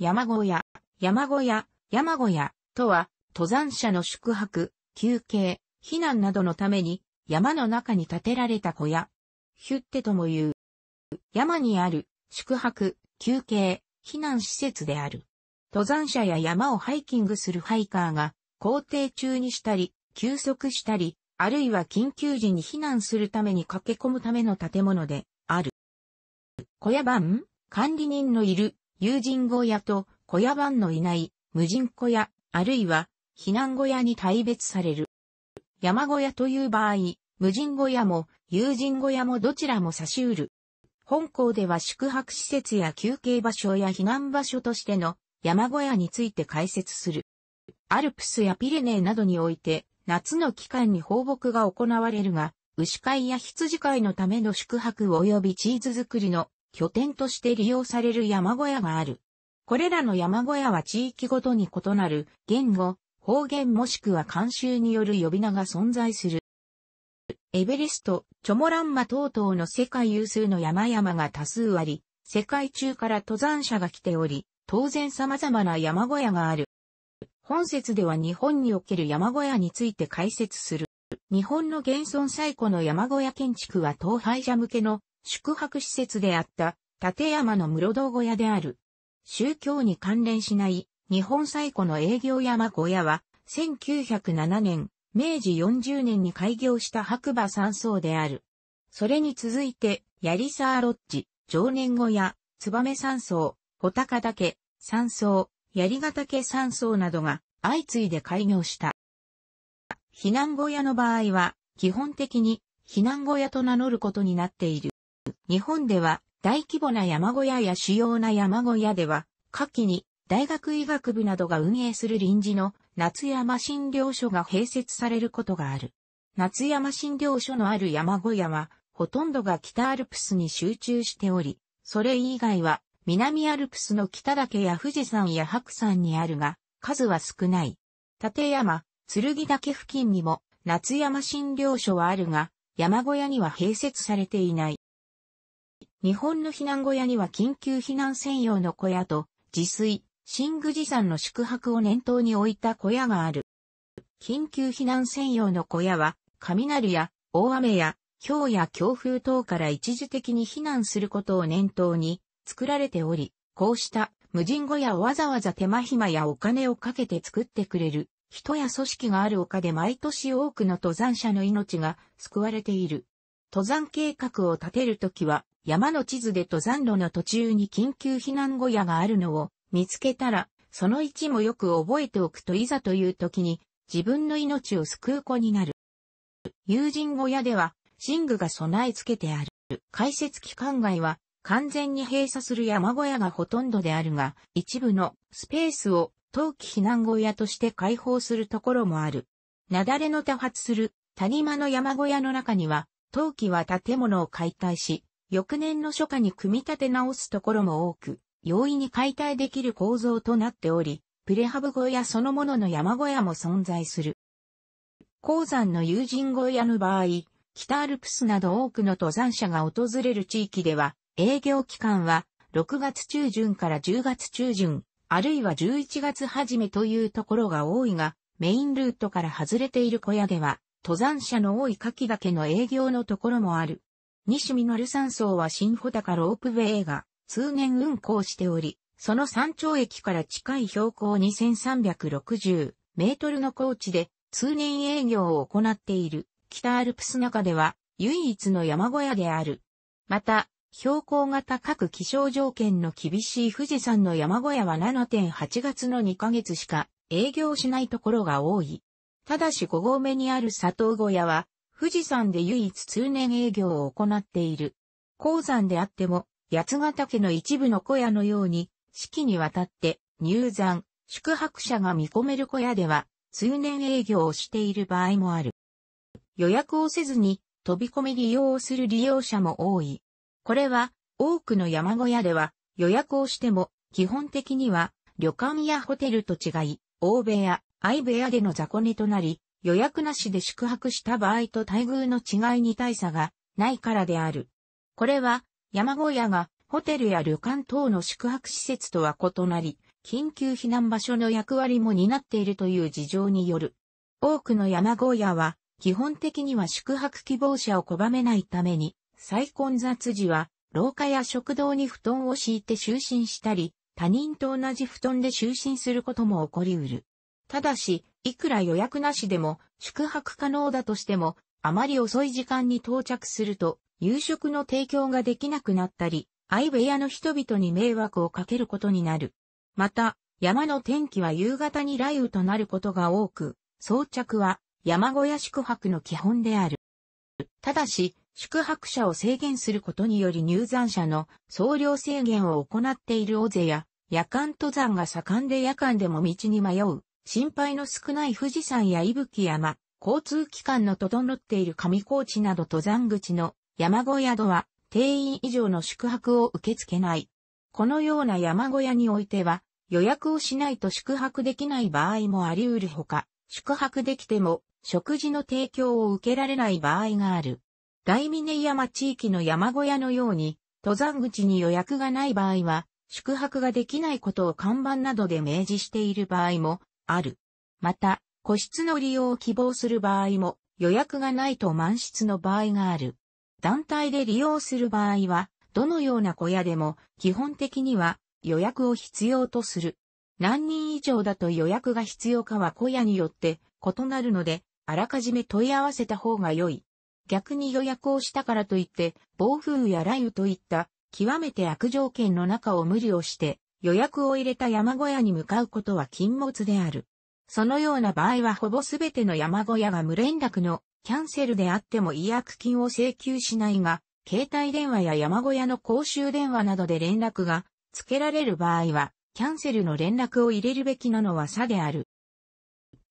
山小屋、山小屋、山小屋とは、登山者の宿泊、休憩、避難などのために、山の中に建てられた小屋。ヒュッテとも言う。山にある、宿泊、休憩、避難施設である。登山者や山をハイキングするハイカーが、工程中にしたり、休息したり、あるいは緊急時に避難するために駆け込むための建物である。小屋番管理人のいる友人小屋と小屋番のいない無人小屋、あるいは避難小屋に大別される。山小屋という場合、無人小屋も友人小屋もどちらも差し得る。本校では宿泊施設や休憩場所や避難場所としての山小屋について解説する。アルプスやピレネーなどにおいて夏の期間に放牧が行われるが、牛飼いや羊飼いのための宿泊及びチーズ作りの拠点として利用される山小屋がある。これらの山小屋は地域ごとに異なる言語、方言もしくは慣習による呼び名が存在する。エベレスト、チョモランマ等々の世界有数の山々が多数あり、世界中から登山者が来ており、当然様々な山小屋がある。本節では日本における山小屋について解説する。日本の現存最古の山小屋建築は東廃者向けの宿泊施設であった立山の室堂小屋である。宗教に関連しない日本最古の営業山小屋は1907年、明治40年に開業した白馬山荘である。それに続いて、槍沢ロッジ、常年小屋、メ山荘、小高岳、山荘、槍ヶ岳山荘などが相次いで開業した。避難小屋の場合は、基本的に避難小屋と名乗ることになっている。日本では大規模な山小屋や主要な山小屋では、夏季に大学医学部などが運営する臨時の夏山診療所が併設されることがある。夏山診療所のある山小屋は、ほとんどが北アルプスに集中しており、それ以外は南アルプスの北岳や富士山や白山にあるが、数は少ない。立山、剣岳付近にも夏山診療所はあるが、山小屋には併設されていない。日本の避難小屋には緊急避難専用の小屋と、自炊、新宮寺山の宿泊を念頭に置いた小屋がある。緊急避難専用の小屋は、雷や大雨や氷や強風等から一時的に避難することを念頭に作られており、こうした無人小屋をわざわざ手間暇やお金をかけて作ってくれる人や組織がある丘で毎年多くの登山者の命が救われている。登山計画を立てるときは山の地図で登山路の途中に緊急避難小屋があるのを見つけたら、その位置もよく覚えておくといざという時に自分の命を救う子になる。友人小屋では寝具が備え付けてある。解説期間外は完全に閉鎖する山小屋がほとんどであるが、一部のスペースを冬季避難小屋として開放するところもある。雪崩の多発する谷間の山小屋の中には、冬季は建物を解体し、翌年の初夏に組み立て直すところも多く、容易に解体できる構造となっており、プレハブ小屋そのものの山小屋も存在する。鉱山の友人小屋の場合、北アルプスなど多くの登山者が訪れる地域では、営業期間は6月中旬から10月中旬、あるいは11月初めというところが多いが、メインルートから外れている小屋では、登山者の多い夏季だけの営業のところもある。西る山荘は新穂高ロープウェイが通年運行しており、その山頂駅から近い標高2360メートルの高地で通年営業を行っている北アルプス中では唯一の山小屋である。また、標高が高く気象条件の厳しい富士山の山小屋は7.8月の2ヶ月しか営業しないところが多い。ただし5合目にある佐藤小屋は富士山で唯一通年営業を行っている。鉱山であっても、八ヶ岳の一部の小屋のように、四季にわたって入山、宿泊者が見込める小屋では、通年営業をしている場合もある。予約をせずに飛び込み利用をする利用者も多い。これは多くの山小屋では予約をしても基本的には旅館やホテルと違い、大部屋、相部屋での雑魚寝となり、予約なしで宿泊した場合と待遇の違いに大差がないからである。これは山小屋がホテルや旅館等の宿泊施設とは異なり、緊急避難場所の役割も担っているという事情による。多くの山小屋は、基本的には宿泊希望者を拒めないために、再混雑時は、廊下や食堂に布団を敷いて就寝したり、他人と同じ布団で就寝することも起こりうる。ただし、いくら予約なしでも宿泊可能だとしても、あまり遅い時間に到着すると、夕食の提供ができなくなったり、相部屋の人々に迷惑をかけることになる。また、山の天気は夕方に雷雨となることが多く、装着は山小屋宿泊の基本である。ただし、宿泊者を制限することにより入山者の総量制限を行っている大勢や、夜間登山が盛んで夜間でも道に迷う心配の少ない富士山や伊吹山、交通機関の整っている上高地など登山口の山小屋とは定員以上の宿泊を受け付けない。このような山小屋においては予約をしないと宿泊できない場合もあり得るほか、宿泊できても食事の提供を受けられない場合がある。大峰山地域の山小屋のように登山口に予約がない場合は宿泊ができないことを看板などで明示している場合もある。また、個室の利用を希望する場合も、予約がないと満室の場合がある。団体で利用する場合は、どのような小屋でも、基本的には予約を必要とする。何人以上だと予約が必要かは小屋によって異なるので、あらかじめ問い合わせた方が良い。逆に予約をしたからといって、暴風や雷雨といった極めて悪条件の中を無理をして予約を入れた山小屋に向かうことは禁物である。そのような場合はほぼすべての山小屋が無連絡のキャンセルであっても違約金を請求しないが、携帯電話や山小屋の公衆電話などで連絡がつけられる場合は、キャンセルの連絡を入れるべきなのは差である。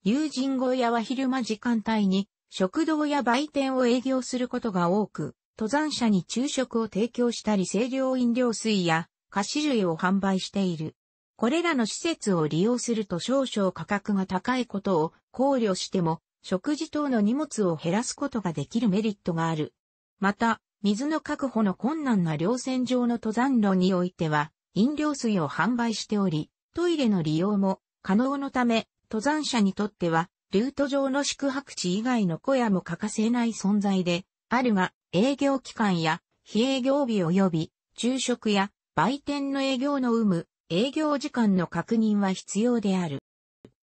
友人小屋は昼間時間帯に食堂や売店を営業することが多く、登山者に昼食を提供したり清涼飲料水や菓子類を販売している。これらの施設を利用すると少々価格が高いことを考慮しても、食事等の荷物を減らすことができるメリットがある。また、水の確保の困難な稜線上の登山路においては、飲料水を販売しており、トイレの利用も可能のため、登山者にとっては、ルート上の宿泊地以外の小屋も欠かせない存在で、あるが、営業期間や、非営業日及び、昼食や売店の営業の有無、営業時間の確認は必要である。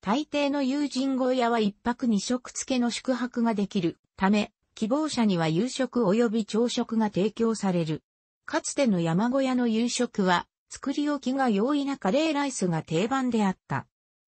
大抵の友人小屋は一泊二食付けの宿泊ができるため、希望者には夕食及び朝食が提供される。かつての山小屋の夕食は、作り置きが容易なカレーライスが定番であった。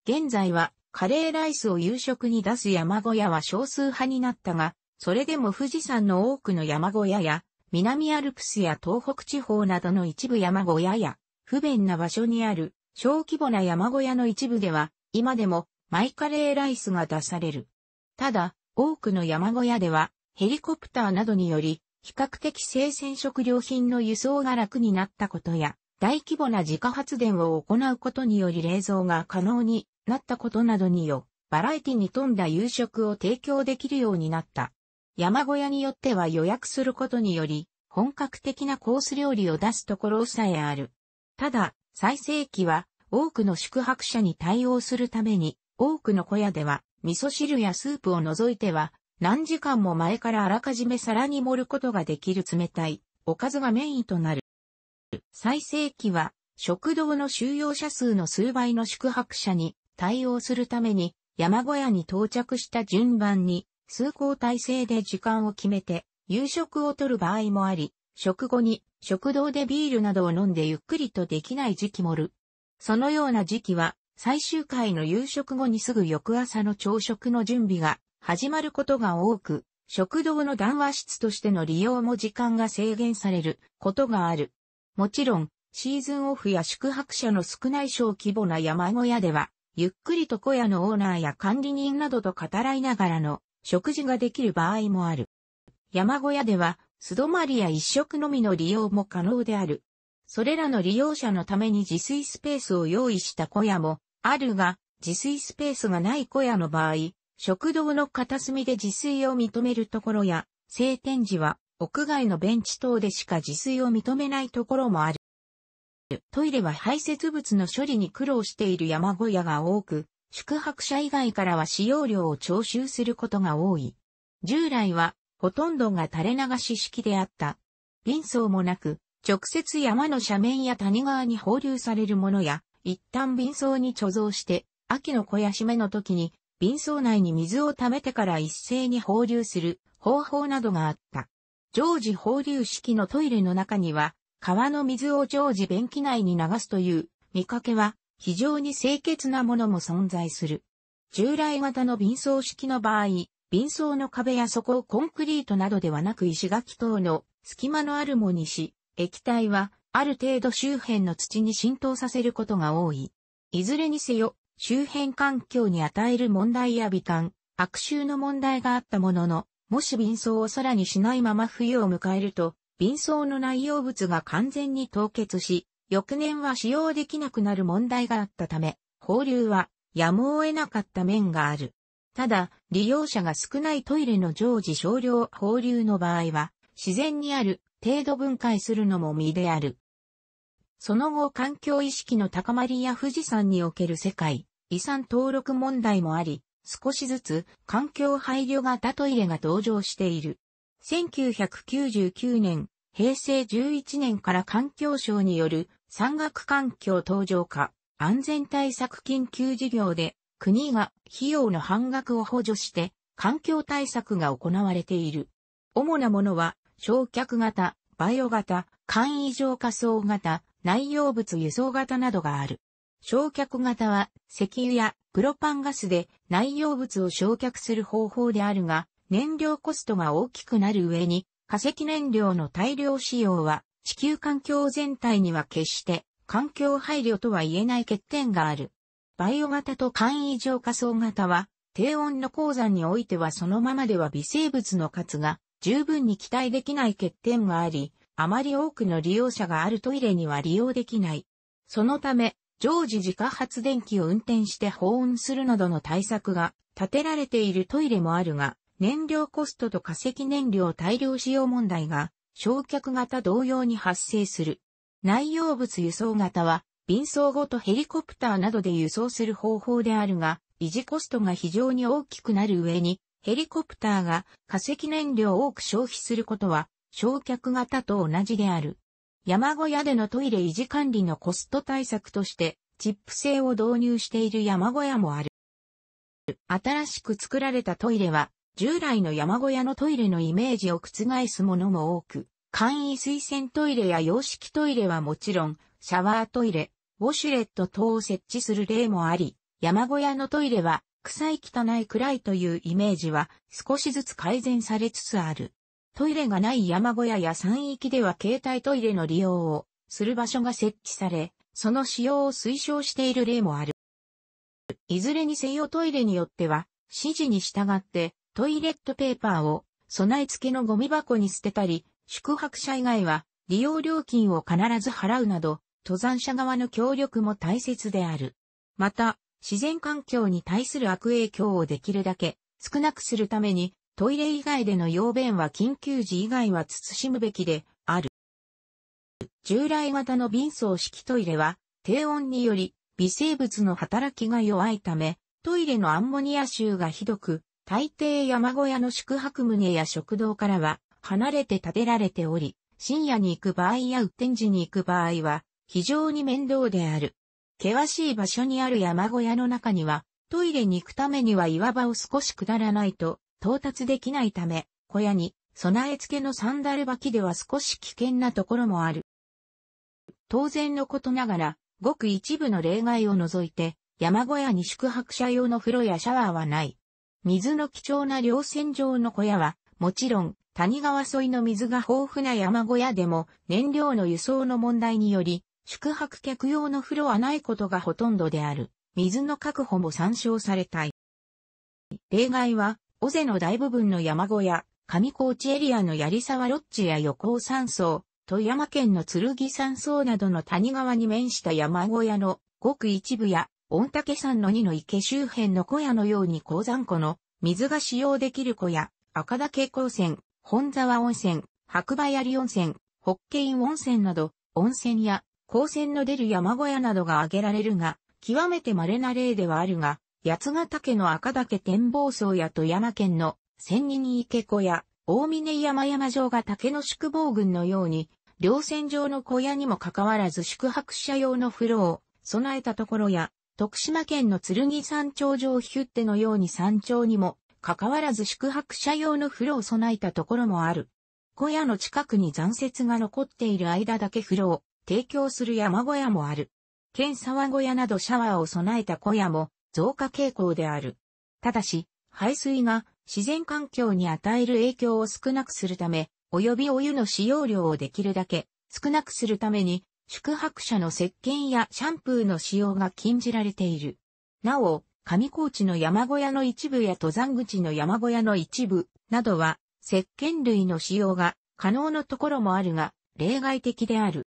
現在は、カレーライスを夕食に出す山小屋は少数派になったが、それでも富士山の多くの山小屋や、南アルプスや東北地方などの一部山小屋や、不便な場所にある小規模な山小屋の一部では、今でもマイカレーライスが出される。ただ、多くの山小屋では、ヘリコプターなどにより、比較的生鮮食料品の輸送が楽になったことや、大規模な自家発電を行うことにより冷蔵が可能になったことなどによ、バラエティに富んだ夕食を提供できるようになった。山小屋によっては予約することにより、本格的なコース料理を出すところさえある。ただ、最盛期は多くの宿泊者に対応するために、多くの小屋では味噌汁やスープを除いては、何時間も前からあらかじめ皿に盛ることができる冷たいおかずがメインとなる。最盛期は食堂の収容者数の数倍の宿泊者に対応するために山小屋に到着した順番に数交代制で時間を決めて、夕食をとる場合もあり、食後に食堂でビールなどを飲んでゆっくりとできない時期もる。そのような時期は、最終回の夕食後にすぐ翌朝の朝食の準備が始まることが多く、食堂の談話室としての利用も時間が制限されることがある。もちろん、シーズンオフや宿泊者の少ない小規模な山小屋では、ゆっくりと小屋のオーナーや管理人などと語らいながらの食事ができる場合もある。山小屋では素泊まりや一食のみの利用も可能である。それらの利用者のために自炊スペースを用意した小屋もあるが、自炊スペースがない小屋の場合、食堂の片隅で自炊を認めるところや、晴天時は屋外のベンチ等でしか自炊を認めないところもある。トイレは排泄物の処理に苦労している山小屋が多く、宿泊者以外からは使用料を徴収することが多い。従来は、ほとんどが垂れ流し式であった。便層もなく、直接山の斜面や谷川に放流されるものや、一旦便層に貯蔵して、秋の小やしめの時に、便層内に水を溜めてから一斉に放流する方法などがあった。常時放流式のトイレの中には、川の水を常時便器内に流すという見かけは非常に清潔なものも存在する。従来型の便装式の場合、便装の壁や底をコンクリートなどではなく石垣等の隙間のあるもにし、液体はある程度周辺の土に浸透させることが多い。いずれにせよ、周辺環境に与える問題や美観、悪臭の問題があったものの、もし便装をさらにしないまま冬を迎えると、便装の内容物が完全に凍結し、翌年は使用できなくなる問題があったため、放流はやむを得なかった面がある。ただ、利用者が少ないトイレの常時少量放流の場合は、自然にある程度分解するのも身である。その後環境意識の高まりや富士山における世界、遺産登録問題もあり、少しずつ環境配慮型トイレが登場している。1999年、平成11年から環境省による山岳環境登場化、安全対策緊急事業で、国が費用の半額を補助して、環境対策が行われている。主なものは、焼却型、バイオ型、簡易浄化層型、内容物輸送型などがある。焼却型は石油やプロパンガスで内容物を焼却する方法であるが、燃料コストが大きくなる上に、化石燃料の大量使用は地球環境全体には決して環境配慮とは言えない欠点がある。バイオ型と簡易浄化層型は、低温の鉱山においてはそのままでは微生物の活が十分に期待できない欠点があり、あまり多くの利用者があるトイレには利用できない。そのため、常時自家発電機を運転して保温するなどの対策が立てられているトイレもあるが、燃料コストと化石燃料大量使用問題が焼却型同様に発生する。内容物輸送型は、便装ごとヘリコプターなどで輸送する方法であるが、維持コストが非常に大きくなる上に、ヘリコプターが化石燃料を多く消費することは、焼却型と同じである。山小屋でのトイレ維持管理のコスト対策として、チップ製を導入している山小屋もある。新しく作られたトイレは、従来の山小屋のトイレのイメージを覆すものも多く、簡易水洗トイレや洋式トイレはもちろん、シャワートイレ、ウォシュレット等を設置する例もあり、山小屋のトイレは、臭い汚い暗いというイメージは少しずつ改善されつつある。トイレがない山小屋や山域では携帯トイレの利用をする場所が設置され、その使用を推奨している例もある。いずれにせよトイレによっては、指示に従ってトイレットペーパーを備え付けのゴミ箱に捨てたり、宿泊者以外は利用料金を必ず払うなど、登山者側の協力も大切である。また、自然環境に対する悪影響をできるだけ少なくするために、トイレ以外での要便は緊急時以外は慎むべきである。従来型の瓶装式トイレは、低温により微生物の働きが弱いため、トイレのアンモニア臭がひどく、大抵山小屋の宿泊棟や食堂からは離れて建てられており、深夜に行く場合や雨天時に行く場合は非常に面倒である。険しい場所にある山小屋の中には、トイレに行くためには岩場を少し下らないと到達できないため、小屋に備え付けのサンダル履きでは少し危険なところもある。当然のことながら、ごく一部の例外を除いて、山小屋に宿泊者用の風呂やシャワーはない。水の貴重な稜線上の小屋は、もちろん、谷川沿いの水が豊富な山小屋でも、燃料の輸送の問題により、宿泊客用の風呂はないことがほとんどである。水の確保も参照されたい。例外は、尾瀬の大部分の山小屋、上高地エリアの槍沢ロッジや横尾山荘、富山県の剣山荘などの谷川に面した山小屋のごく一部や御嶽山の二の池周辺の小屋のように鉱山湖の水が使用できる小屋、赤岳高専、本沢温泉、白馬槍温泉、北京温泉など、温泉や高専の出る山小屋などが挙げられるが、極めて稀な例ではあるが、八ヶ岳の赤岳展望層や富山県の千人池小屋、大峰山山城が竹の宿坊群のように、稜線上の小屋にもかかわらず宿泊者用の風呂を備えたところや、徳島県の剣山頂上ヒュッテのように山頂にも、かかわらず宿泊者用の風呂を備えたところもある。小屋の近くに残雪が残っている間だけ風呂を提供する山小屋もある。県沢小屋などシャワーを備えた小屋も増加傾向である。ただし、排水が自然環境に与える影響を少なくするため、及びお湯の使用量をできるだけ少なくするために宿泊者の石鹸やシャンプーの使用が禁じられている。なお、上高地の山小屋の一部や登山口の山小屋の一部などは、石鹸類の使用が可能のところもあるが、例外的である。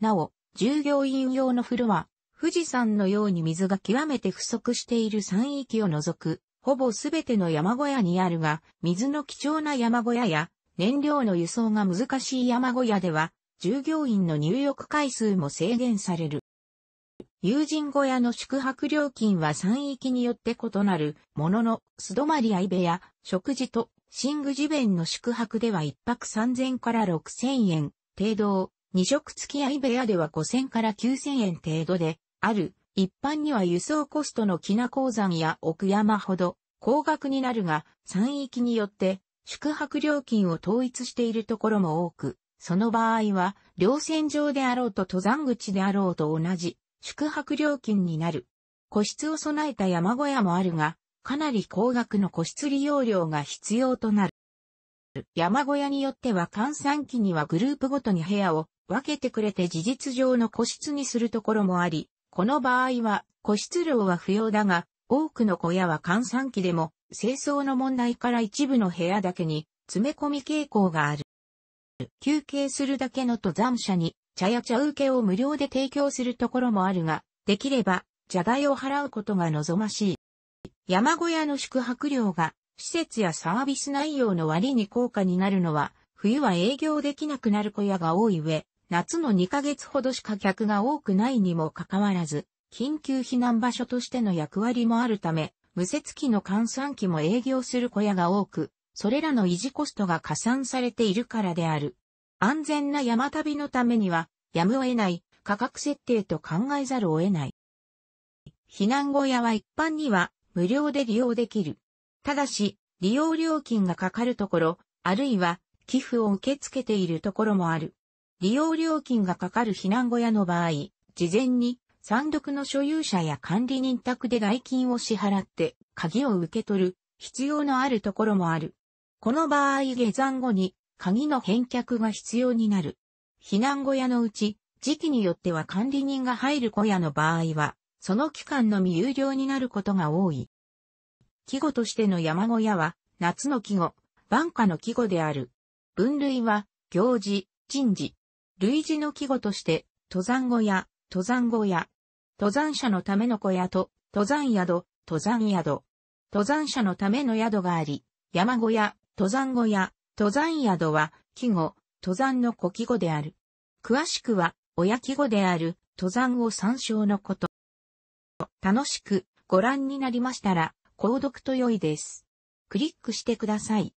なお、従業員用の風呂は、富士山のように水が極めて不足している山域を除く、ほぼすべての山小屋にあるが、水の貴重な山小屋や、燃料の輸送が難しい山小屋では、従業員の入浴回数も制限される。友人小屋の宿泊料金は山域によって異なるものの、素泊まり相部屋、食事と、寝具地弁の宿泊では1泊3000から6000円程度、2食付き合い部屋では5000から9000円程度で、ある、一般には輸送コストの木名鉱山や奥山ほど高額になるが、山域によって宿泊料金を統一しているところも多く、その場合は、稜線上であろうと登山口であろうと同じ、宿泊料金になる。個室を備えた山小屋もあるが、かなり高額の個室利用料が必要となる。山小屋によっては換算期にはグループごとに部屋を分けてくれて事実上の個室にするところもあり、この場合は個室料は不要だが、多くの小屋は換算期でも清掃の問題から一部の部屋だけに詰め込み傾向がある。休憩するだけの登山者に茶や茶受けを無料で提供するところもあるが、できれば茶代を払うことが望ましい。山小屋の宿泊料が施設やサービス内容の割に高価になるのは、冬は営業できなくなる小屋が多い上、夏の2ヶ月ほどしか客が多くないにもかかわらず、緊急避難場所としての役割もあるため、無雪機の換算機も営業する小屋が多く、それらの維持コストが加算されているからである。安全な山旅のためには、やむを得ない価格設定と考えざるを得ない。避難小屋は一般には無料で利用できる。ただし、利用料金がかかるところ、あるいは寄付を受け付けているところもある。利用料金がかかる避難小屋の場合、事前に山独の所有者や管理人宅で代金を支払って鍵を受け取る必要のあるところもある。この場合下山後に鍵の返却が必要になる。避難小屋のうち、時期によっては管理人が入る小屋の場合は、その期間のみ有料になることが多い。季語としての山小屋は、夏の季語、万夏の季語である。分類は、行事、人事。類似の季語として、登山小屋、登山小屋。登山者のための小屋と、登山宿、登山宿。登山者のための宿があり、山小屋、登山語や登山宿は季語、登山の古季語である。詳しくは親季語である登山を参照のこと。楽しくご覧になりましたら、購読と良いです。クリックしてください。